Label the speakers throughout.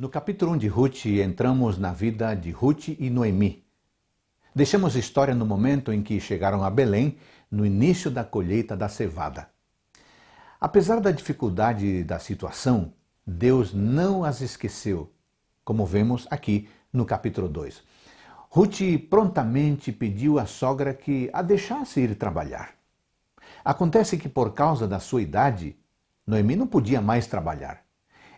Speaker 1: No capítulo 1 de Ruth, entramos na vida de Ruth e Noemi. Deixamos história no momento em que chegaram a Belém, no início da colheita da cevada. Apesar da dificuldade da situação, Deus não as esqueceu, como vemos aqui no capítulo 2. Ruth prontamente pediu à sogra que a deixasse ir trabalhar. Acontece que, por causa da sua idade, Noemi não podia mais trabalhar.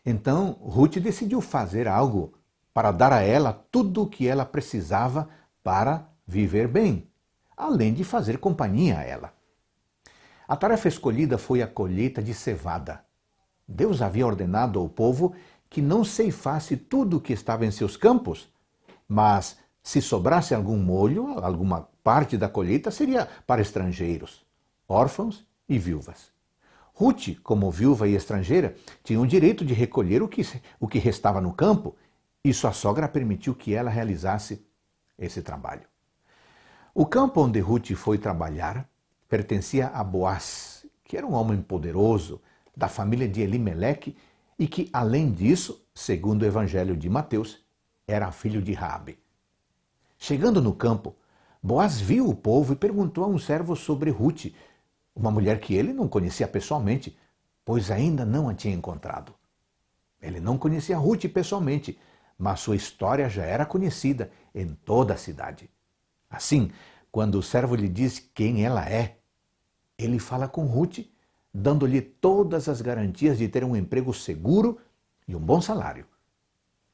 Speaker 1: Então Ruth decidiu fazer algo para dar a ela tudo o que ela precisava para viver bem, além de fazer companhia a ela. A tarefa escolhida foi a colheita de cevada. Deus havia ordenado ao povo que não ceifasse tudo o que estava em seus campos, mas se sobrasse algum molho, alguma parte da colheita seria para estrangeiros, órfãos e viúvas. Ruth, como viúva e estrangeira, tinha o direito de recolher o que, o que restava no campo e sua sogra permitiu que ela realizasse esse trabalho. O campo onde Ruth foi trabalhar pertencia a Boaz, que era um homem poderoso da família de Elimeleque e que, além disso, segundo o evangelho de Mateus, era filho de Raabe. Chegando no campo, Boaz viu o povo e perguntou a um servo sobre Ruth, uma mulher que ele não conhecia pessoalmente, pois ainda não a tinha encontrado. Ele não conhecia Ruth pessoalmente, mas sua história já era conhecida em toda a cidade. Assim, quando o servo lhe diz quem ela é, ele fala com Ruth, dando-lhe todas as garantias de ter um emprego seguro e um bom salário.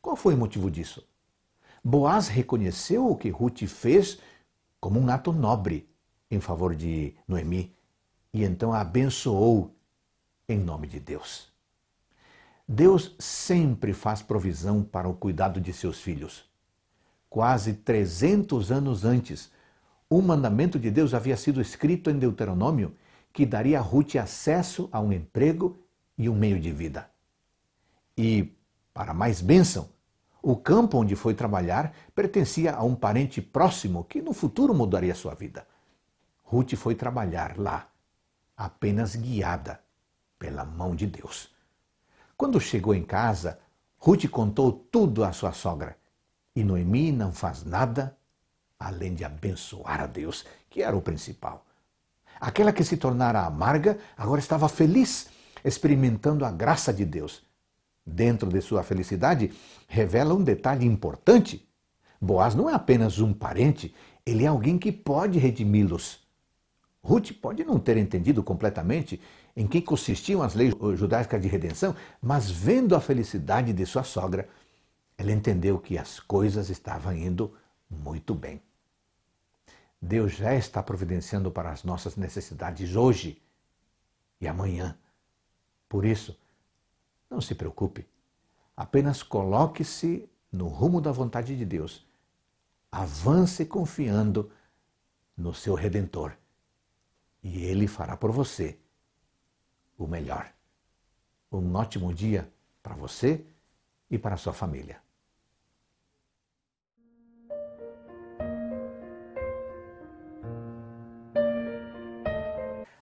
Speaker 1: Qual foi o motivo disso? Boaz reconheceu o que Ruth fez como um ato nobre em favor de Noemi e então a abençoou em nome de Deus. Deus sempre faz provisão para o cuidado de seus filhos. Quase 300 anos antes, o mandamento de Deus havia sido escrito em Deuteronômio que daria a Ruth acesso a um emprego e um meio de vida. E, para mais bênção, o campo onde foi trabalhar pertencia a um parente próximo que no futuro mudaria sua vida. Ruth foi trabalhar lá apenas guiada pela mão de Deus. Quando chegou em casa, Ruth contou tudo à sua sogra e Noemi não faz nada além de abençoar a Deus, que era o principal. Aquela que se tornara amarga agora estava feliz, experimentando a graça de Deus. Dentro de sua felicidade, revela um detalhe importante. Boaz não é apenas um parente, ele é alguém que pode redimi-los. Ruth pode não ter entendido completamente em que consistiam as leis judaicas de redenção, mas vendo a felicidade de sua sogra, ela entendeu que as coisas estavam indo muito bem. Deus já está providenciando para as nossas necessidades hoje e amanhã. Por isso, não se preocupe, apenas coloque-se no rumo da vontade de Deus. Avance confiando no seu Redentor e Ele fará por você o melhor. Um ótimo dia para você e para a sua família.